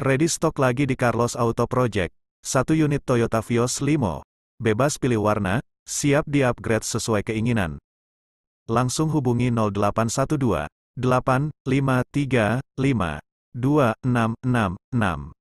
Ready stock lagi di Carlos Auto Project. Satu unit Toyota Vios Limo. Bebas pilih warna, siap di-upgrade sesuai keinginan. Langsung hubungi 0812 853 5 2666.